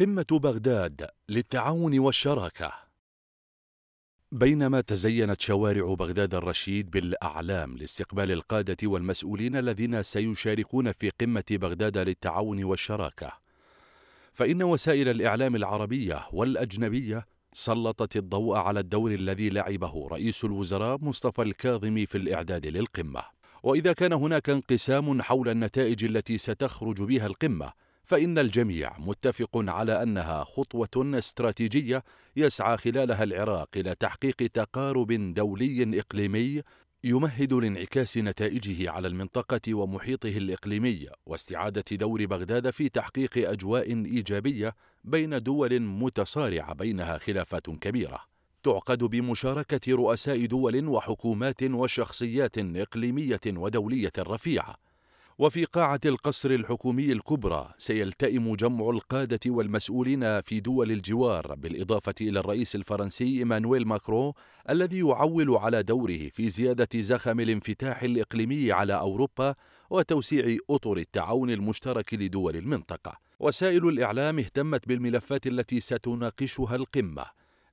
قمة بغداد للتعاون والشراكة بينما تزينت شوارع بغداد الرشيد بالأعلام لاستقبال القادة والمسؤولين الذين سيشاركون في قمة بغداد للتعاون والشراكة فإن وسائل الإعلام العربية والأجنبية سلطت الضوء على الدور الذي لعبه رئيس الوزراء مصطفى الكاظمي في الإعداد للقمة وإذا كان هناك انقسام حول النتائج التي ستخرج بها القمة فإن الجميع متفق على أنها خطوة استراتيجية يسعى خلالها العراق إلى تحقيق تقارب دولي إقليمي يمهد لانعكاس نتائجه على المنطقة ومحيطه الإقليمي واستعادة دور بغداد في تحقيق أجواء إيجابية بين دول متصارعة بينها خلافات كبيرة. تعقد بمشاركة رؤساء دول وحكومات وشخصيات إقليمية ودولية رفيعة وفي قاعة القصر الحكومي الكبرى سيلتئم جمع القادة والمسؤولين في دول الجوار بالإضافة إلى الرئيس الفرنسي إيمانويل ماكرون الذي يعول على دوره في زيادة زخم الانفتاح الإقليمي على أوروبا وتوسيع أطر التعاون المشترك لدول المنطقة وسائل الإعلام اهتمت بالملفات التي ستناقشها القمة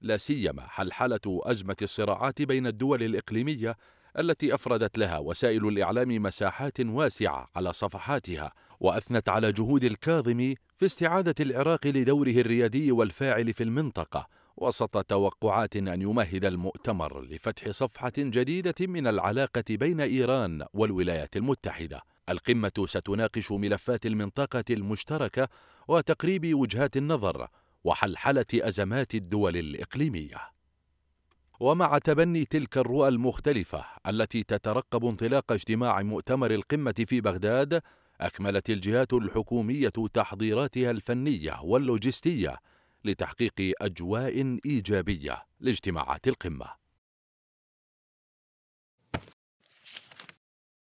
لا سيما حلحلة أزمة الصراعات بين الدول الإقليمية التي أفردت لها وسائل الإعلام مساحات واسعة على صفحاتها وأثنت على جهود الكاظمي في استعادة العراق لدوره الريادي والفاعل في المنطقة وسط توقعات أن يمهد المؤتمر لفتح صفحة جديدة من العلاقة بين إيران والولايات المتحدة القمة ستناقش ملفات المنطقة المشتركة وتقريب وجهات النظر وحلحلة أزمات الدول الإقليمية ومع تبني تلك الرؤى المختلفة التي تترقب انطلاق اجتماع مؤتمر القمة في بغداد أكملت الجهات الحكومية تحضيراتها الفنية واللوجستية لتحقيق أجواء إيجابية لاجتماعات القمة